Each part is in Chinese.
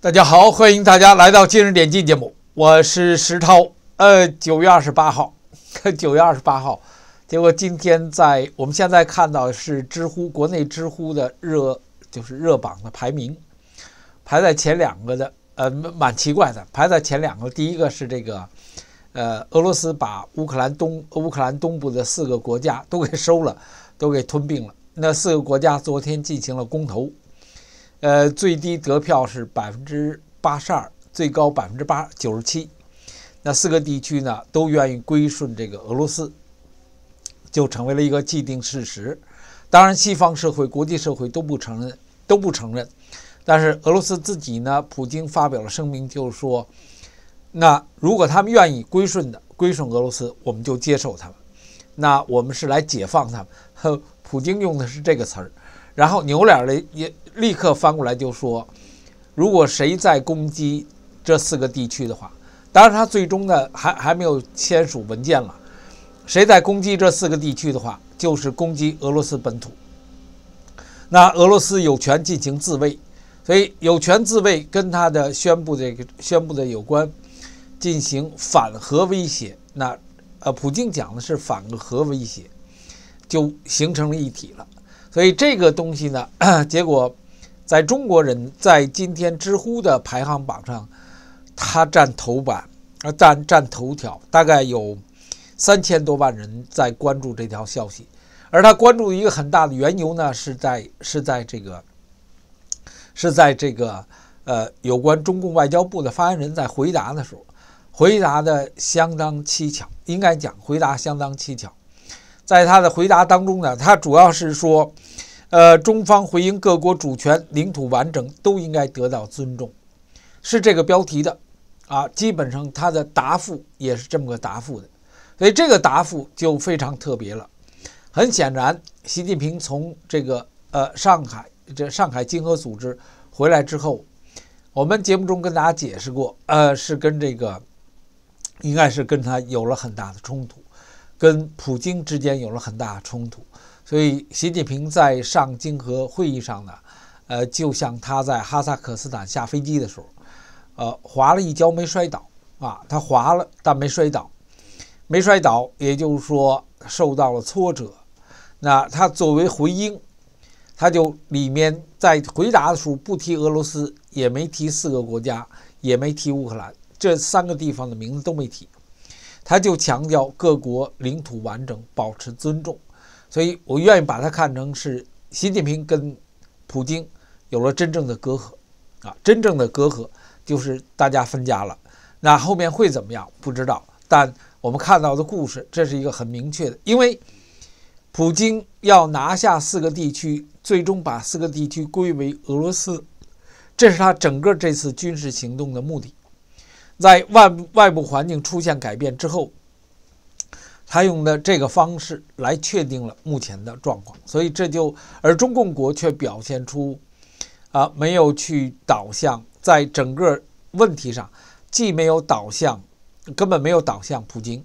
大家好，欢迎大家来到今日点击节目，我是石涛。呃，九月二十八号，九月二十八号，结果今天在我们现在看到是知乎国内知乎的热，就是热榜的排名，排在前两个的，呃，蛮奇怪的，排在前两个，第一个是这个，呃，俄罗斯把乌克兰东乌克兰东部的四个国家都给收了，都给吞并了。那四个国家昨天进行了公投。呃，最低得票是百分之八十二，最高百分之八九十七。那四个地区呢，都愿意归顺这个俄罗斯，就成为了一个既定事实。当然，西方社会、国际社会都不承认，都不承认。但是俄罗斯自己呢，普京发表了声明，就是说：那如果他们愿意归顺的，归顺俄罗斯，我们就接受他们。那我们是来解放他们。普京用的是这个词儿，然后牛脸的也。立刻翻过来就说，如果谁再攻击这四个地区的话，当然他最终呢还还没有签署文件了。谁再攻击这四个地区的话，就是攻击俄罗斯本土。那俄罗斯有权进行自卫，所以有权自卫跟他的宣布这个宣布的有关，进行反核威胁。那呃，普京讲的是反核威胁，就形成了一体了。所以这个东西呢，结果。在中国人在今天知乎的排行榜上，他占头版，呃，占占头条，大概有三千多万人在关注这条消息。而他关注一个很大的缘由呢，是在是在这个是在这个呃，有关中共外交部的发言人，在回答的时候，回答的相当蹊跷，应该讲回答相当蹊跷。在他的回答当中呢，他主要是说。呃，中方回应各国主权、领土完整都应该得到尊重，是这个标题的，啊，基本上他的答复也是这么个答复的，所以这个答复就非常特别了。很显然，习近平从这个呃上海这上海经合组织回来之后，我们节目中跟大家解释过，呃，是跟这个应该是跟他有了很大的冲突，跟普京之间有了很大的冲突。所以习近平在上京和会议上呢，呃，就像他在哈萨克斯坦下飞机的时候，呃，滑了一跤没摔倒啊，他滑了但没摔倒，没摔倒，也就是说受到了挫折。那他作为回应，他就里面在回答的时候不提俄罗斯，也没提四个国家，也没提乌克兰，这三个地方的名字都没提，他就强调各国领土完整，保持尊重。所以，我愿意把它看成是习近平跟普京有了真正的隔阂，啊，真正的隔阂就是大家分家了。那后面会怎么样？不知道。但我们看到的故事，这是一个很明确的，因为普京要拿下四个地区，最终把四个地区归为俄罗斯，这是他整个这次军事行动的目的。在外外部环境出现改变之后。他用的这个方式来确定了目前的状况，所以这就而中共国却表现出啊没有去导向，在整个问题上既没有导向，根本没有导向普京。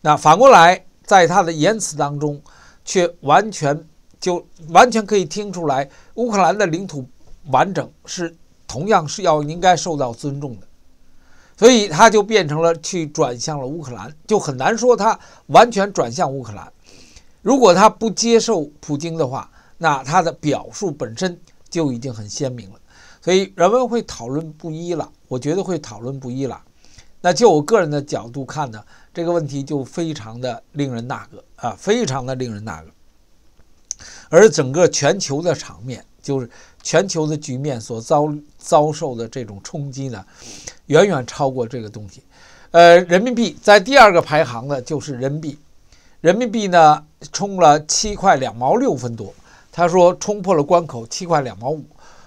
那反过来，在他的言辞当中，却完全就完全可以听出来，乌克兰的领土完整是同样是要应该受到尊重的。所以他就变成了去转向了乌克兰，就很难说他完全转向乌克兰。如果他不接受普京的话，那他的表述本身就已经很鲜明了。所以人们会讨论不一了，我觉得会讨论不一了。那就我个人的角度看呢，这个问题就非常的令人那个啊，非常的令人那个。而整个全球的场面就是。全球的局面所遭遭受的这种冲击呢，远远超过这个东西。呃，人民币在第二个排行的，就是人民币。人民币呢，冲了七块两毛六分多。他说冲破了关口，七块两毛五，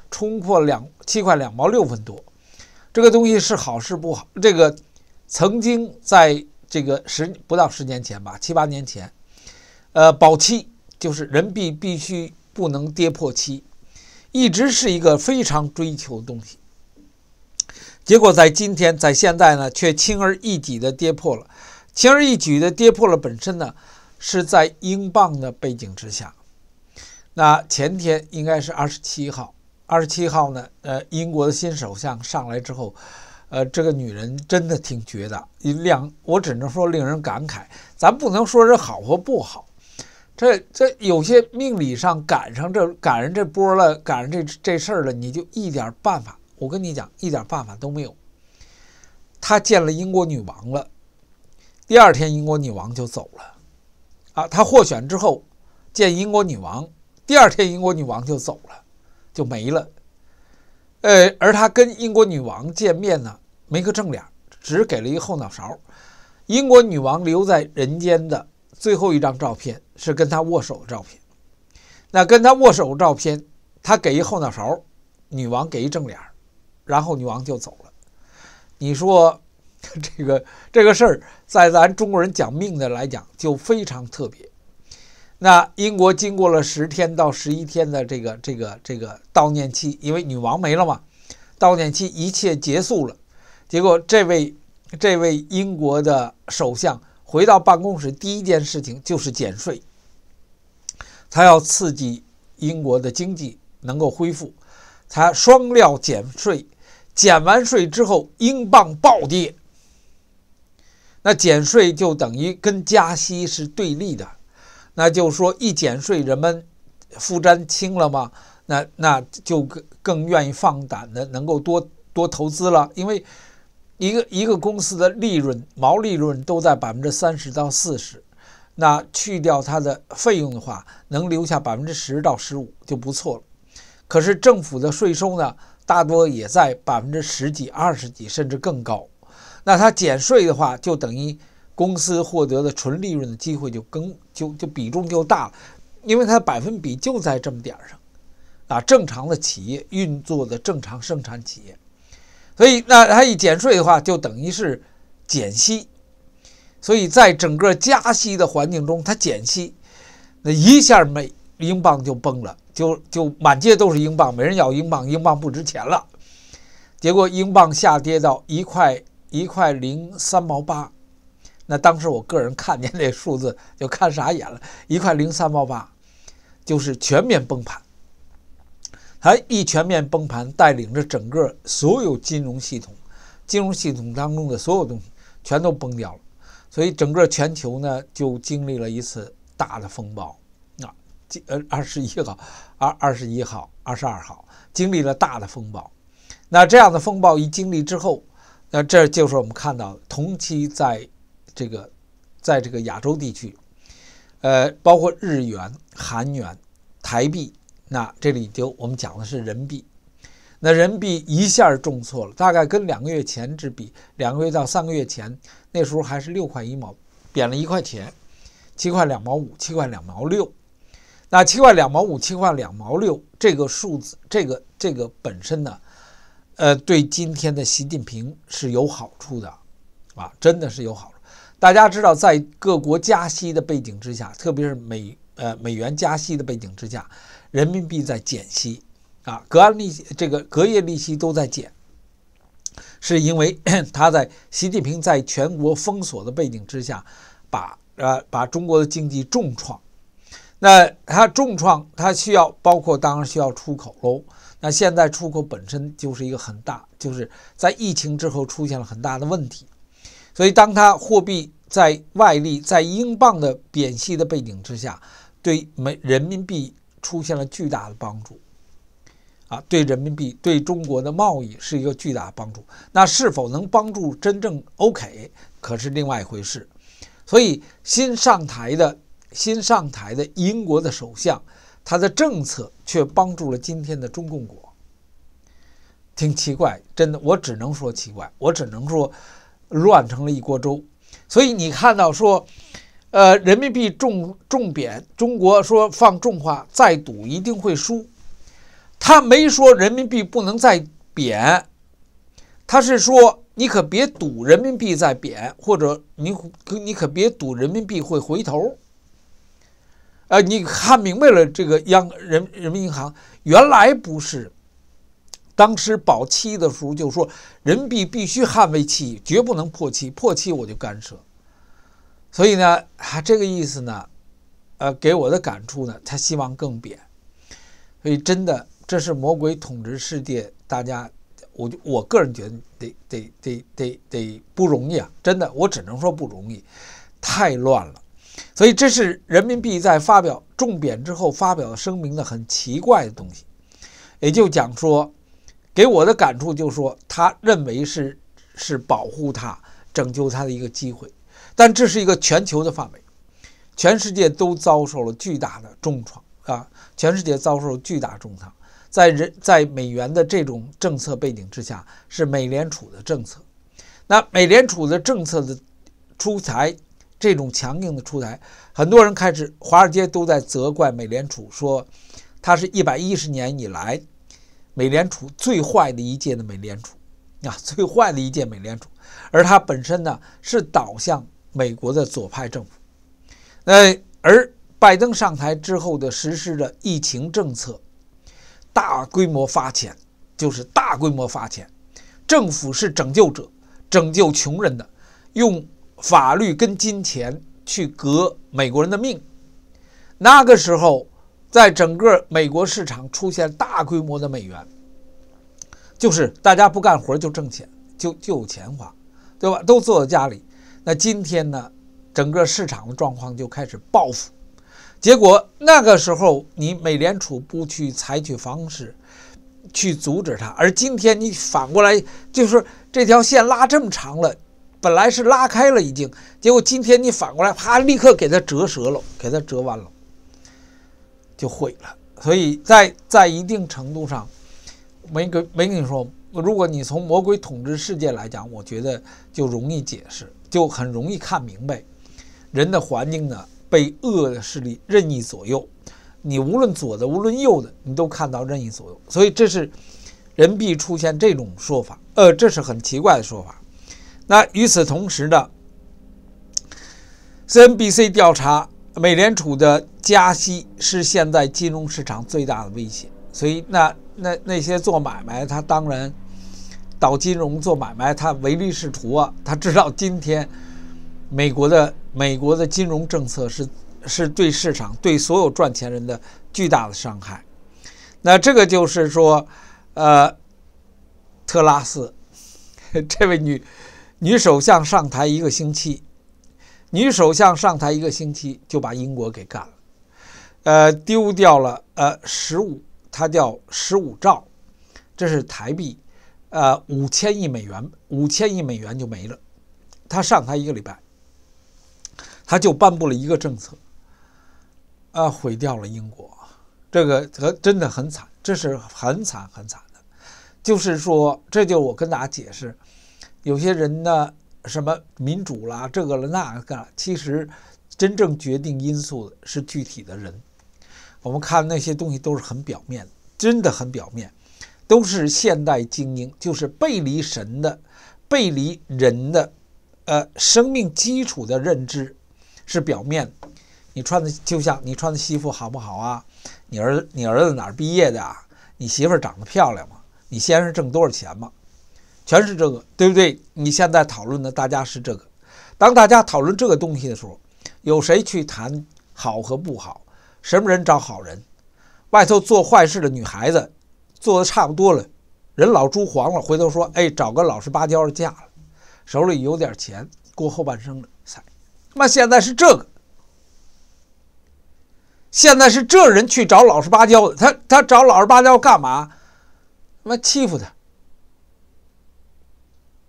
冲破两七块两毛六分多。这个东西是好事不好。这个曾经在这个十不到十年前吧，七八年前，呃，保七就是人民币必须不能跌破七。一直是一个非常追求的东西，结果在今天，在现在呢，却轻而易举的跌破了，轻而易举的跌破了本身呢，是在英镑的背景之下。那前天应该是二十七号，二十七号呢，呃，英国的新首相上来之后，呃，这个女人真的挺绝的，两我只能说令人感慨，咱不能说是好或不好。这这有些命理上赶上这赶上这波了，赶上这这事儿了，你就一点办法。我跟你讲，一点办法都没有。他见了英国女王了，第二天英国女王就走了。啊，他获选之后见英国女王，第二天英国女王就走了，就没了。呃，而他跟英国女王见面呢，没个正脸，只给了一后脑勺。英国女王留在人间的。最后一张照片是跟他握手的照片，那跟他握手照片，他给一后脑勺，女王给一正脸，然后女王就走了。你说，这个 这个事儿，在咱中国人讲命的来讲，就非常特别。那英国经过了十天到十一天的这个这个这个悼念期，因为女王没了嘛，悼念期一切结束了。结果这位这位英国的首相。回到办公室，第一件事情就是减税。他要刺激英国的经济能够恢复，他双料减税，减完税之后，英镑暴跌。那减税就等于跟加息是对立的，那就说一减税，人们负担轻了吗？那那就更更愿意放胆的能够多多投资了，因为。一个一个公司的利润、毛利润都在百分之三十到四十，那去掉它的费用的话，能留下百分之十到十五就不错了。可是政府的税收呢，大多也在百分之十几、二十几，甚至更高。那它减税的话，就等于公司获得的纯利润的机会就更就就比重就大了，因为它百分比就在这么点上啊。正常的企业运作的正常生产企业。所以，那它一减税的话，就等于是减息。所以在整个加息的环境中，它减息，那一下美英镑就崩了，就就满街都是英镑，没人要英镑，英镑不值钱了。结果，英镑下跌到一块一块零三毛八。那当时我个人看见这数字，就看傻眼了，一块零三毛八，就是全面崩盘。它一全面崩盘，带领着整个所有金融系统，金融系统当中的所有东西全都崩掉了，所以整个全球呢就经历了一次大的风暴。那今呃二十一号、二二十一号、二十二号经历了大的风暴。那这样的风暴一经历之后，那这就是我们看到同期在这个在这个亚洲地区，呃，包括日元、韩元、台币。那这里就我们讲的是人民币，那人民币一下重挫了，大概跟两个月前之比，两个月到三个月前，那时候还是六块一毛，贬了一块钱，七块两毛五，七块两毛六。那七块两毛五，七块两毛六这个数字，这个这个本身呢，呃，对今天的习近平是有好处的，啊，真的是有好处。大家知道，在各国加息的背景之下，特别是美呃美元加息的背景之下。人民币在减息，啊，隔岸利息这个隔夜利息都在减，是因为他 在习近平在全国封锁的背景之下，把呃把中国的经济重创，那他重创他需要包括当然需要出口喽，那现在出口本身就是一个很大，就是在疫情之后出现了很大的问题，所以当他货币在外力在英镑的贬息的背景之下，对美人民币。出现了巨大的帮助，啊，对人民币、对中国的贸易是一个巨大的帮助。那是否能帮助真正 OK，可是另外一回事。所以新上台的新上台的英国的首相，他的政策却帮助了今天的中共国，挺奇怪，真的，我只能说奇怪，我只能说乱成了一锅粥。所以你看到说。呃，人民币重重贬，中国说放重话，再赌一定会输。他没说人民币不能再贬，他是说你可别赌人民币再贬，或者你可你可别赌人民币会回头。呃，你看明白了，这个央人人民银行原来不是，当时保七的时候就说，人民币必须捍卫七，绝不能破七，破七我就干涉。所以呢，他这个意思呢，呃，给我的感触呢，他希望更贬，所以真的，这是魔鬼统治世界。大家，我就我个人觉得，得得得得得，不容易啊！真的，我只能说不容易，太乱了。所以这是人民币在发表重贬之后发表声明的很奇怪的东西，也就讲说，给我的感触就是说，他认为是是保护他、拯救他的一个机会。但这是一个全球的范围，全世界都遭受了巨大的重创啊！全世界遭受巨大重创，在人在美元的这种政策背景之下，是美联储的政策。那美联储的政策的出台，这种强硬的出台，很多人开始，华尔街都在责怪美联储，说它是一百一十年以来美联储最坏的一届的美联储啊，最坏的一届美联储，而它本身呢是导向。美国的左派政府，那而拜登上台之后的实施的疫情政策，大规模发钱就是大规模发钱，政府是拯救者，拯救穷人的，用法律跟金钱去革美国人的命。那个时候，在整个美国市场出现大规模的美元，就是大家不干活就挣钱，就就有钱花，对吧？都坐在家里。那今天呢，整个市场的状况就开始报复，结果那个时候你美联储不去采取方式去阻止它，而今天你反过来就是这条线拉这么长了，本来是拉开了已经，结果今天你反过来啪立刻给它折折了，给它折弯了，就毁了。所以在在一定程度上，没跟没跟你说。如果你从魔鬼统治世界来讲，我觉得就容易解释，就很容易看明白。人的环境呢，被恶的势力任意左右。你无论左的，无论右的，你都看到任意左右。所以这是人必出现这种说法，呃，这是很奇怪的说法。那与此同时呢，CNBC 调查，美联储的加息是现在金融市场最大的威胁。所以那那那些做买卖，他当然。倒金融做买卖，他唯利是图啊！他知道今天美国的美国的金融政策是是对市场、对所有赚钱人的巨大的伤害。那这个就是说，呃，特拉斯这位女女首相上台一个星期，女首相上台一个星期就把英国给干了，呃，丢掉了呃十五，她叫十五兆，这是台币。呃，五千亿美元，五千亿美元就没了。他上台一个礼拜，他就颁布了一个政策，啊，毁掉了英国。这个，真的很惨，这是很惨很惨的。就是说，这就我跟大家解释，有些人呢，什么民主啦，这个了，那个了，其实真正决定因素是具体的人。我们看那些东西都是很表面，真的很表面。都是现代精英，就是背离神的，背离人的，呃，生命基础的认知是表面。你穿的就像你穿的西服好不好啊？你儿子你儿子哪儿毕业的啊？你媳妇长得漂亮吗？你先生挣多少钱吗？全是这个，对不对？你现在讨论的大家是这个。当大家讨论这个东西的时候，有谁去谈好和不好？什么人找好人？外头做坏事的女孩子？做的差不多了，人老珠黄了，回头说，哎，找个老实巴交的嫁了，手里有点钱，过后半生了。塞，他妈现在是这个，现在是这人去找老实巴交的，他他找老实巴交干嘛？他妈欺负他。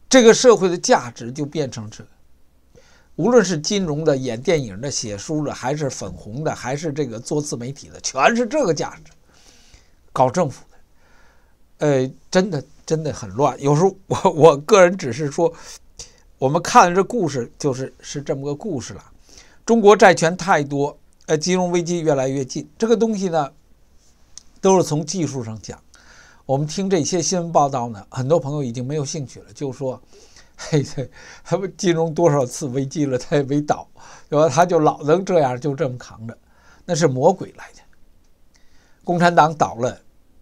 这个社会的价值就变成这，无论是金融的、演电影的、写书的，还是粉红的，还是这个做自媒体的，全是这个价值，搞政府。呃，真的真的很乱。有时候我我个人只是说，我们看这故事就是是这么个故事了。中国债权太多，呃，金融危机越来越近，这个东西呢，都是从技术上讲。我们听这些新闻报道呢，很多朋友已经没有兴趣了，就说：“嘿，他金融多少次危机了，他也没倒，对吧？他就老能这样，就这么扛着，那是魔鬼来的。共产党倒了，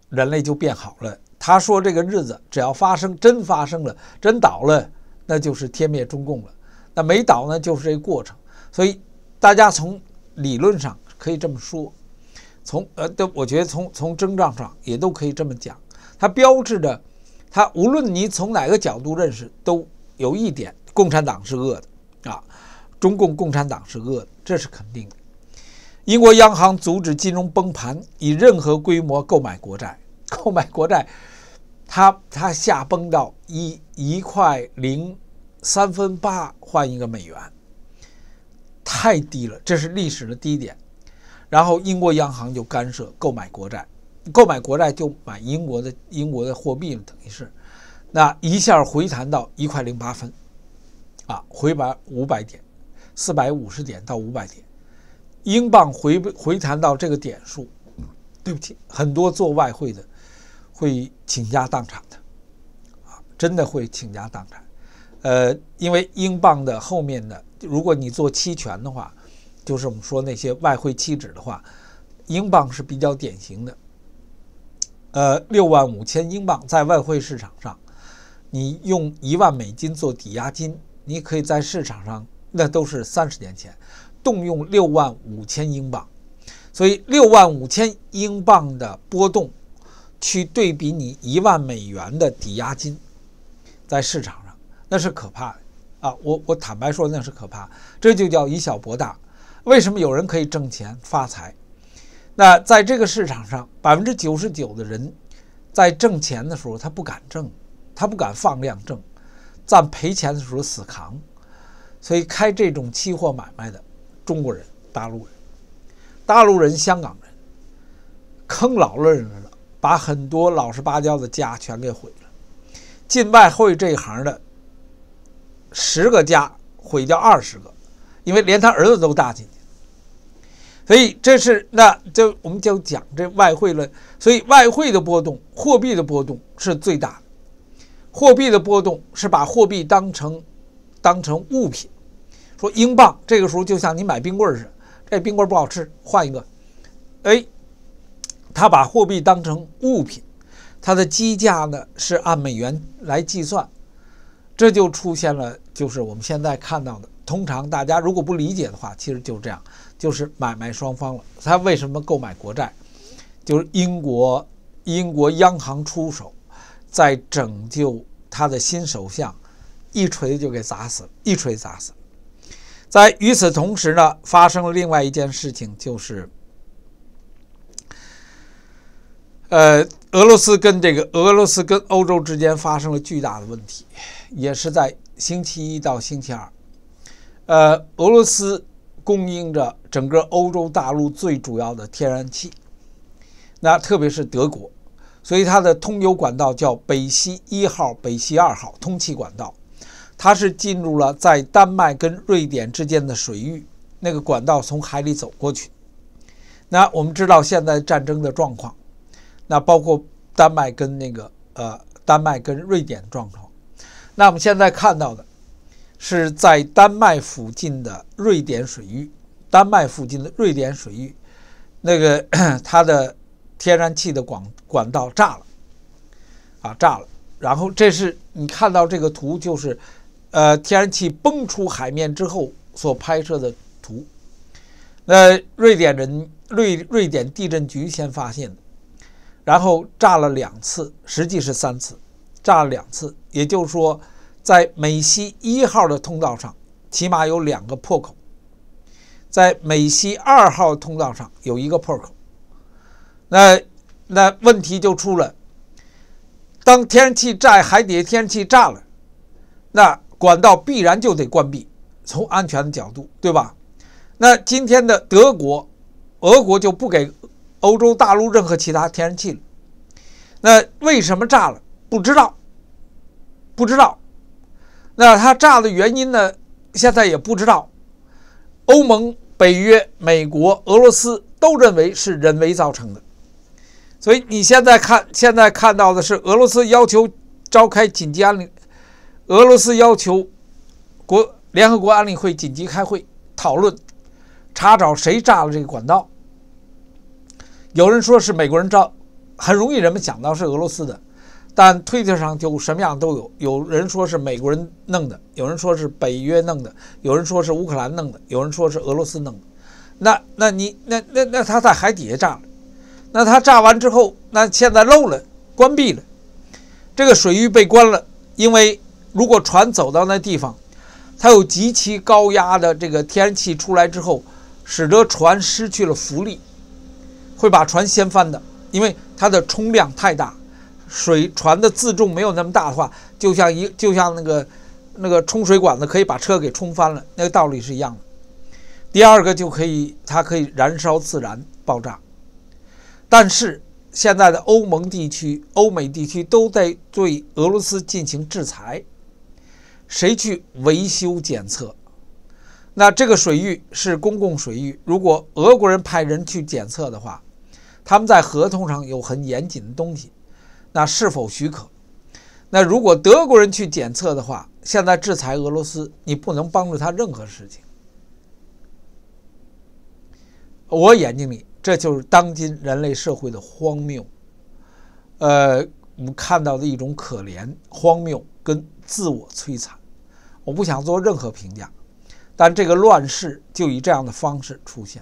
人类就变好了。”他说：“这个日子只要发生，真发生了，真倒了，那就是天灭中共了。那没倒呢，就是这个过程。所以大家从理论上可以这么说，从呃，都我觉得从从征兆上也都可以这么讲。它标志着，它无论你从哪个角度认识，都有一点，共产党是恶的啊，中共共产党是恶的，这是肯定的。英国央行阻止金融崩盘，以任何规模购买国债，购买国债。”它它下崩到一一块零三分八换一个美元，太低了，这是历史的低点。然后英国央行就干涉购买国债，购买国债就买英国的英国的货币，了，等于是那一下回弹到一块零八分，啊，回百五百点，四百五十点到五百点，英镑回回弹到这个点数。对不起，很多做外汇的。会倾家荡产的，啊，真的会倾家荡产，呃，因为英镑的后面的，如果你做期权的话，就是我们说那些外汇期指的话，英镑是比较典型的，呃，六万五千英镑在外汇市场上，你用一万美金做抵押金，你可以在市场上，那都是三十年前，动用六万五千英镑，所以六万五千英镑的波动。去对比你一万美元的抵押金，在市场上那是可怕的啊！我我坦白说那是可怕，这就叫以小博大。为什么有人可以挣钱发财？那在这个市场上，百分之九十九的人在挣钱的时候他不敢挣，他不敢放量挣，在赔钱的时候死扛。所以开这种期货买卖的中国人、大陆人、大陆人、香港人，坑老了人。把很多老实巴交的家全给毁了，进外汇这一行的十个家毁掉二十个，因为连他儿子都搭进去。所以这是那就我们就讲这外汇了。所以外汇的波动，货币的波动是最大的。货币的波动是把货币当成当成物品，说英镑这个时候就像你买冰棍儿似的，这冰棍儿不好吃，换一个，哎。他把货币当成物品，它的基价呢是按美元来计算，这就出现了，就是我们现在看到的。通常大家如果不理解的话，其实就是这样，就是买卖双方了。他为什么购买国债？就是英国英国央行出手，在拯救他的新首相，一锤就给砸死了，一锤砸死。在与此同时呢，发生了另外一件事情，就是。呃，俄罗斯跟这个俄罗斯跟欧洲之间发生了巨大的问题，也是在星期一到星期二。呃，俄罗斯供应着整个欧洲大陆最主要的天然气，那特别是德国，所以它的通油管道叫北溪一号、北溪二号通气管道，它是进入了在丹麦跟瑞典之间的水域，那个管道从海里走过去。那我们知道现在战争的状况。那包括丹麦跟那个呃，丹麦跟瑞典的状况。那我们现在看到的是在丹麦附近的瑞典水域，丹麦附近的瑞典水域，那个 它的天然气的管管道炸了啊，炸了。然后这是你看到这个图，就是呃天然气崩出海面之后所拍摄的图。那瑞典人瑞瑞典地震局先发现的。然后炸了两次，实际是三次，炸了两次，也就是说，在美西一号的通道上起码有两个破口，在美西二号通道上有一个破口，那那问题就出了。当天然气炸，海底天然气炸了，那管道必然就得关闭，从安全的角度，对吧？那今天的德国、俄国就不给。欧洲大陆任何其他天然气，那为什么炸了？不知道，不知道。那它炸的原因呢？现在也不知道。欧盟、北约、美国、俄罗斯都认为是人为造成的。所以你现在看，现在看到的是俄罗斯要求召开紧急安理，俄罗斯要求国联合国安理会紧急开会讨论，查找谁炸了这个管道。有人说是美国人造，很容易人们想到是俄罗斯的，但推特上就什么样都有。有人说是美国人弄的，有人说是北约弄的，有人说是乌克兰弄的，有人说是俄罗斯弄的。那那你那那那他在海底下炸，了，那他炸完之后，那现在漏了，关闭了，这个水域被关了，因为如果船走到那地方，它有极其高压的这个天然气出来之后，使得船失去了浮力。会把船掀翻的，因为它的冲量太大，水船的自重没有那么大的话，就像一就像那个那个冲水管子可以把车给冲翻了，那个道理是一样的。第二个就可以，它可以燃烧自燃爆炸。但是现在的欧盟地区、欧美地区都在对俄罗斯进行制裁，谁去维修检测？那这个水域是公共水域，如果俄国人派人去检测的话。他们在合同上有很严谨的东西，那是否许可？那如果德国人去检测的话，现在制裁俄罗斯，你不能帮助他任何事情。我眼睛里，这就是当今人类社会的荒谬，呃，我们看到的一种可怜、荒谬跟自我摧残。我不想做任何评价，但这个乱世就以这样的方式出现。